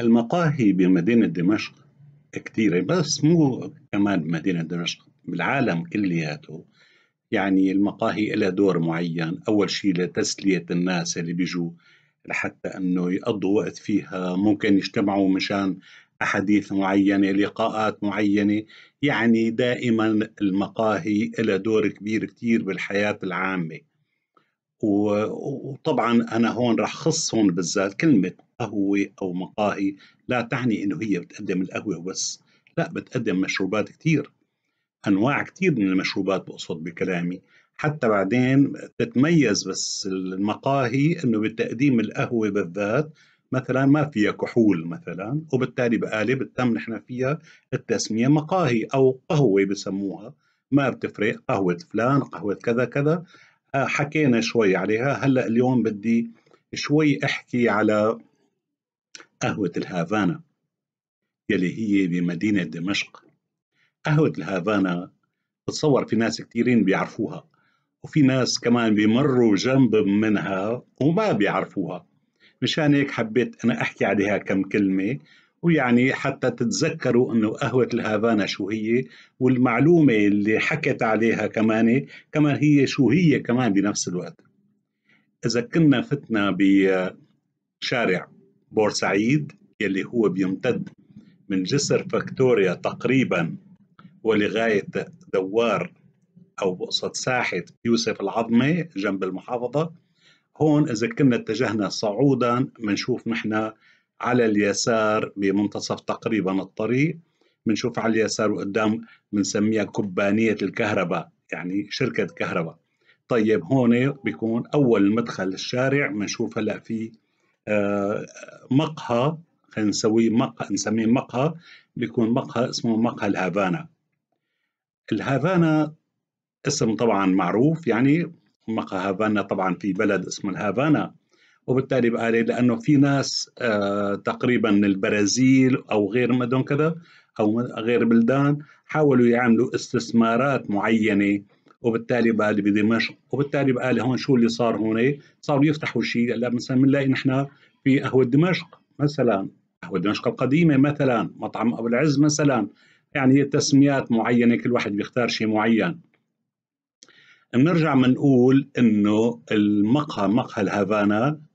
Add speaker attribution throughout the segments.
Speaker 1: المقاهي بمدينة دمشق كتيرة بس مو كمان بمدينة دمشق بالعالم كلياته يعني المقاهي لها دور معين أول شيء لتسلية الناس اللي بيجوا لحتى أنه يقضوا وقت فيها ممكن يجتمعوا مشان أحاديث معينة لقاءات معينة يعني دائما المقاهي لها دور كبير كتير بالحياة العامة وطبعا انا هون رح خص هون بالذات كلمه قهوه او مقاهي لا تعني انه هي بتقدم القهوه بس لا بتقدم مشروبات كثير انواع كثير من المشروبات بقصد بكلامي حتى بعدين تتميز بس المقاهي انه بتقديم القهوه بالذات مثلا ما فيها كحول مثلا وبالتالي بقالي بتم نحن فيها التسميه مقاهي او قهوه بسموها ما بتفرق قهوه فلان قهوه كذا كذا آه، حكينا شوي عليها هلا اليوم بدي شوي احكي على قهوة الهافانا يلي هي بمدينة دمشق قهوة الهافانا بتصور في ناس كثيرين بيعرفوها وفي ناس كمان بيمروا جنب منها وما بيعرفوها مشان هيك حبيت أنا أحكي عليها كم كلمة ويعني حتى تتذكروا انه قهوه الهافانا شو هي والمعلومه اللي حكت عليها كمان كمان هي شو هي كمان بنفس الوقت اذا كنا فتنا بشارع بورسعيد يلي هو بيمتد من جسر فاكتوريا تقريبا ولغايه دوار او بقصه ساحه يوسف العظمه جنب المحافظه هون اذا كنا اتجهنا صعودا بنشوف نحن على اليسار بمنتصف تقريبا الطريق بنشوف على اليسار وقدام بنسميها كبانية الكهرباء يعني شركة كهرباء طيب هون بيكون أول مدخل الشارع بنشوف هلا في آه، مقهى خلينا نسويه مقهى نسميه مقهى بيكون مقهى اسمه مقهى الهافانا الهافانا اسم طبعا معروف يعني مقهى هافانا طبعا في بلد اسمه الهافانا وبالتالي بقى لي لانه في ناس آه، تقريبا من البرازيل او غير مدن كذا او غير بلدان حاولوا يعملوا استثمارات معينه وبالتالي بقى لي بدمشق وبالتالي بقى لي هون شو اللي صار هون صاروا يفتحوا شيء هلا مثلا بنلاقي نحن في قهوه دمشق مثلا قهوه دمشق القديمه مثلا مطعم ابو العز مثلا يعني هي تسميات معينه كل واحد بيختار شيء معين بنرجع بنقول انه المقهى مقهى الهافانا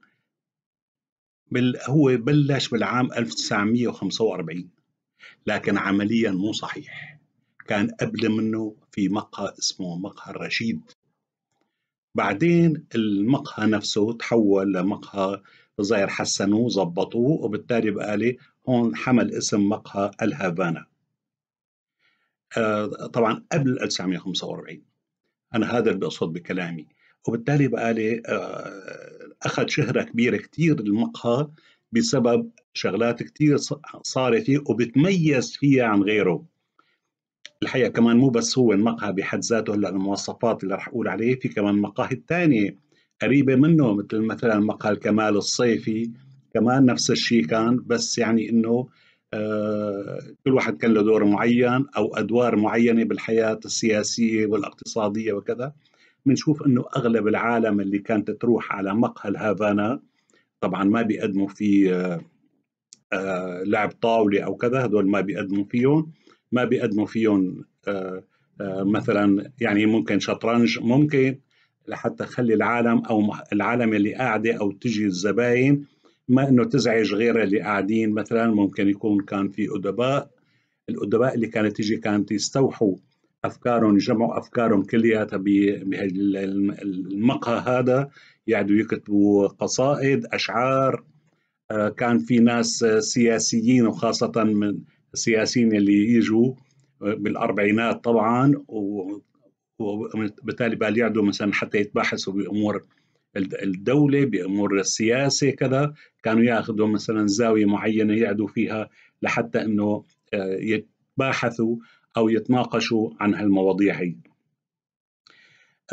Speaker 1: بل هو بلش بالعام 1945 لكن عمليا مو صحيح كان قبل منه في مقهى اسمه مقهى الرشيد بعدين المقهى نفسه تحول لمقهى ظاهر حسنوه ظبطوه وبالتالي بقى لي هون حمل اسم مقهى الهافانا آه، طبعا قبل 1945 انا هذا اللي بقصد بكلامي وبالتالي بقى لي آه، اخذ شهره كبيره كثير المقهى بسبب شغلات كثير صار فيه وبتميز فيها عن غيره الحقيقه كمان مو بس هو المقهى بحد ذاته هلا المواصفات اللي رح اقول عليه في كمان مقاهي الثانيه قريبه منه مثل مثلا مقهى الكمال الصيفي كمان نفس الشيء كان بس يعني انه آه، كل واحد كان له دور معين او ادوار معينه بالحياه السياسيه والاقتصاديه وكذا بنشوف انه اغلب العالم اللي كانت تروح على مقهى الهافانا طبعا ما بيقدموا في آه، آه، لعب طاوله او كذا هذول ما بيقدموا فيهم ما بيقدموا فيهم آه، مثلا يعني ممكن شطرنج ممكن لحتى خلي العالم او العالم اللي قاعده او تجي الزباين ما انه تزعج غير اللي قاعدين مثلا ممكن يكون كان في ادباء الادباء اللي كانت تيجي كانت يستوحوا افكارهم جمعوا افكارهم كلياتها بهالمقهى هذا يقعدوا يكتبوا قصائد اشعار آه، كان في ناس سياسيين وخاصه من السياسيين اللي يجوا آه، بالاربعينات طبعا وبالتالي بقى يقعدوا مثلا حتى يتباحثوا بامور الدوله بامور السياسه كذا كانوا ياخذوا مثلا زاويه معينه يقعدوا فيها لحتى انه آه، يتباحثوا أو يتناقشوا عن هالمواضيع هي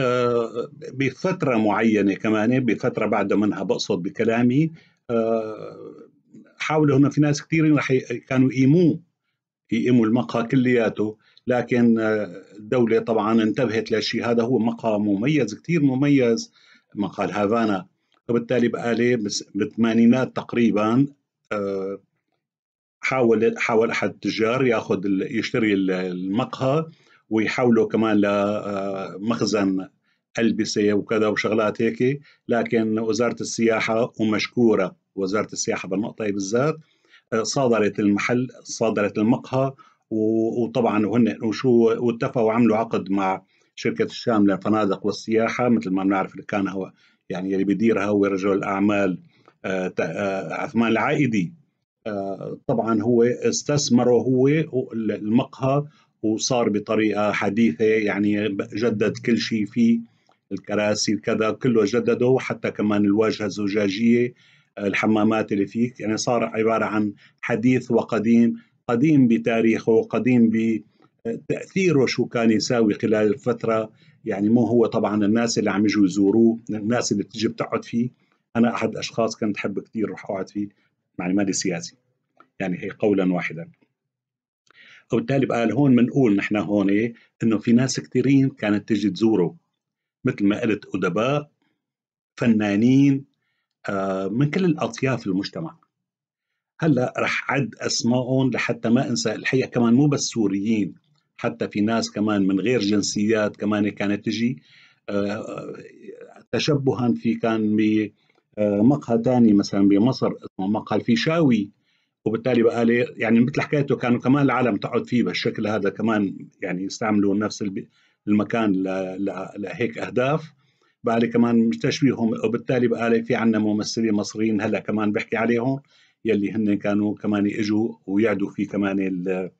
Speaker 1: آه، بفترة معينة كمان بفترة بعد منها بقصد بكلامي آه، حاولوا هنا في ناس كثيرين رح كانوا يقيموه يقيموا المقهى كلياته لكن آه، الدولة طبعا انتبهت للشيء هذا هو مقهى مميز كثير مميز مقهى الهافانا وبالتالي بقى لي بالثمانينات تقريبا حاول حاول احد التجار ياخذ يشتري المقهى ويحوله كمان لمخزن آه، البسه وكذا وشغلات هيك لكن وزاره السياحه ومشكوره وزاره السياحه بالنقطه هي بالذات آه، صادرت المحل صادرت المقهى وطبعا وهن وشو واتفقوا وعملوا عقد مع شركه الشام للفنادق والسياحه مثل ما بنعرف اللي كان هو يعني اللي بيديرها هو رجل اعمال آه، عثمان العائدي طبعا هو استثمره هو المقهى وصار بطريقه حديثه يعني جدد كل شيء فيه الكراسي كذا كله جدده حتى كمان الواجهه الزجاجيه الحمامات اللي فيه يعني صار عباره عن حديث وقديم قديم بتاريخه قديم بتاثيره شو كان يساوي خلال الفتره يعني مو هو طبعا الناس اللي عم يجوا يزوروه الناس اللي بتجي بتقعد فيه انا احد الاشخاص كنت احب كثير اروح اقعد فيه مع المال السياسي يعني هي قولا واحدا وبالتالي بقى هون بنقول نحن هون إيه؟ انه في ناس كثيرين كانت تجي تزوره مثل ما قلت ادباء فنانين آه من كل الاطياف المجتمع هلا رح عد اسمائهم لحتى ما انسى الحقيقه كمان مو بس سوريين حتى في ناس كمان من غير جنسيات كمان كانت تجي آه, آه، تشبها في كان آه، مقهى ثاني مثلا بمصر اسمه مقهى الفيشاوي وبالتالي بقى لي يعني مثل حكايته كانوا كمان العالم تقعد فيه بالشكل هذا كمان يعني يستعملوا نفس المكان لهيك اهداف بقى لي كمان تشبيههم وبالتالي بقى لي في عندنا ممثلين مصريين هلا كمان بحكي عليهم يلي هن كانوا كمان اجوا ويعدوا في كمان آه،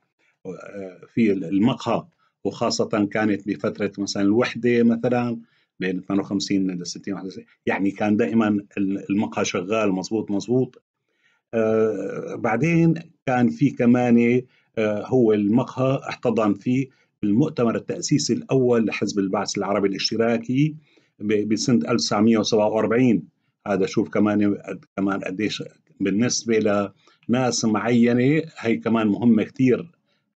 Speaker 1: في المقهى وخاصه كانت بفتره مثلا الوحده مثلا بين 58 ل 60 61 يعني كان دائما المقهى شغال مظبوط مظبوط آه بعدين كان في كمان آه هو المقهى احتضن فيه المؤتمر التأسيسي الأول لحزب البعث العربي الاشتراكي بسنة 1947 هذا شوف كمان كمان قديش بالنسبة لناس معينة هي كمان مهمة كثير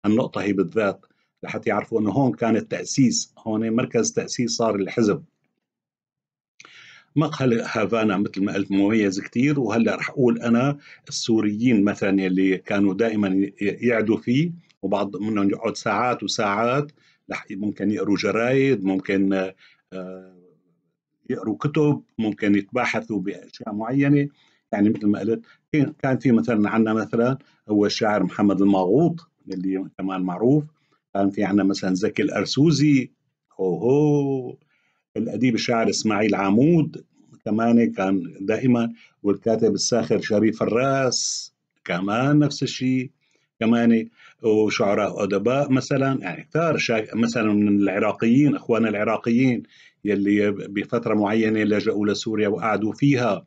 Speaker 1: النقطة هي بالذات لحتى يعرفوا أنه هون كان التأسيس هون مركز تأسيس صار الحزب مقهى هافانا مثل ما قلت مميز كثير وهلا رح اقول انا السوريين مثلا اللي كانوا دائما يعدوا فيه وبعض منهم يقعد ساعات وساعات رح ممكن يقروا جرايد ممكن آه، يقروا كتب ممكن يتباحثوا باشياء معينه يعني مثل ما قلت كان في مثلا عندنا مثلا هو الشاعر محمد الماغوط اللي كمان معروف كان في عندنا مثلا زكي الارسوزي هو هو الأديب الشاعر إسماعيل عمود كمان كان دائما والكاتب الساخر شريف الراس كمان نفس الشيء كمان وشعراء أدباء مثلا يعني كثار مثلا من العراقيين إخواننا العراقيين يلي بفترة معينة لجأوا لسوريا وقعدوا فيها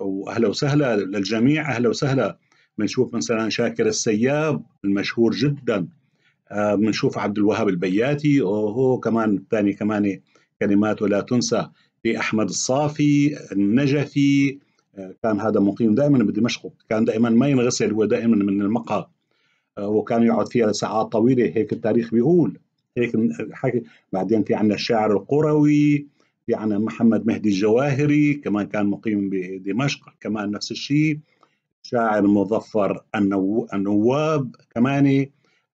Speaker 1: وأهلا وسهلا للجميع أهلا وسهلا بنشوف مثلا شاكر السياب المشهور جدا بنشوف آه، عبد الوهاب البياتي وهو كمان الثاني كمان كلمات لا تنسى لأحمد الصافي النجفي آه، كان هذا مقيم دائما بدمشق كان دائما ما ينغسل هو دائما من المقهى آه، وكان يقعد فيها ساعات طويلة هيك التاريخ بيقول هيك حكي بعدين في عندنا الشاعر القروي في عندنا محمد مهدي الجواهري كمان كان مقيم بدمشق كمان نفس الشيء شاعر مظفر النواب كمان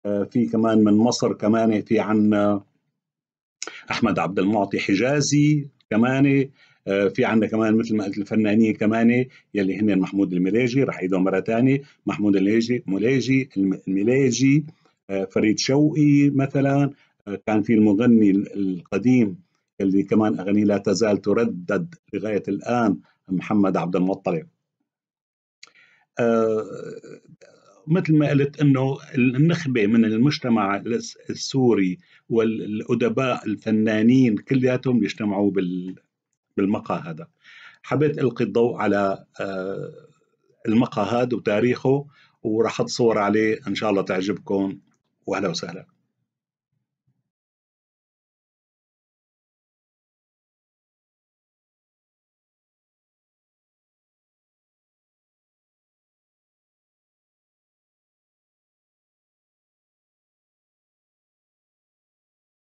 Speaker 1: آه، في كمان من مصر كمان في عنا احمد عبد المعطي حجازي كمان آه، في عندنا كمان مثل ما قلت الفنانين كمان يلي هن محمود المليجي رح عيدهم مره ثانيه محمود المليجي مليجي المليجي آه، فريد شوقي مثلا آه، كان في المغني القديم اللي كمان اغانيه لا تزال تردد لغايه الان محمد عبد المطلب مثل ما قلت انه النخبه من المجتمع السوري والادباء الفنانين كلياتهم بيجتمعوا بالمقهى هذا حبيت القي الضوء على آه، المقهى هذا وتاريخه وراح اتصور عليه ان شاء الله تعجبكم واهلا وسهلا